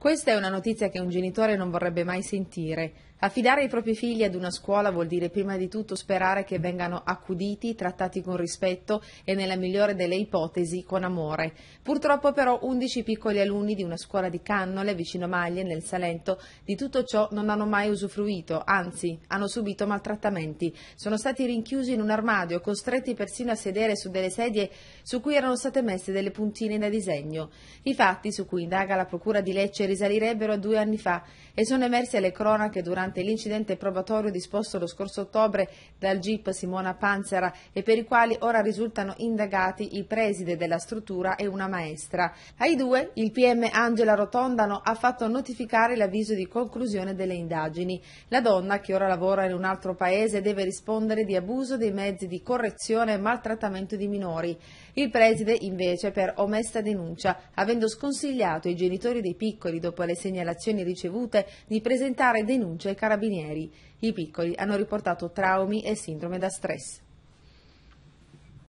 Questa è una notizia che un genitore non vorrebbe mai sentire. Affidare i propri figli ad una scuola vuol dire prima di tutto sperare che vengano accuditi, trattati con rispetto e nella migliore delle ipotesi con amore. Purtroppo però 11 piccoli alunni di una scuola di Cannole vicino Maglie nel Salento di tutto ciò non hanno mai usufruito, anzi hanno subito maltrattamenti. Sono stati rinchiusi in un armadio, costretti persino a sedere su delle sedie su cui erano state messe delle puntine da disegno. I fatti su cui indaga la procura di Lecce risalirebbero a due anni fa e sono emerse le cronache durante l'incidente probatorio disposto lo scorso ottobre dal GIP Simona Panzera e per i quali ora risultano indagati il preside della struttura e una maestra. Ai due il PM Angela Rotondano ha fatto notificare l'avviso di conclusione delle indagini. La donna, che ora lavora in un altro paese, deve rispondere di abuso dei mezzi di correzione e maltrattamento di minori. Il preside invece per omessa denuncia, avendo sconsigliato i genitori dei piccoli piccoli, dopo le segnalazioni ricevute, di presentare denunce ai carabinieri. I piccoli hanno riportato traumi e sindrome da stress.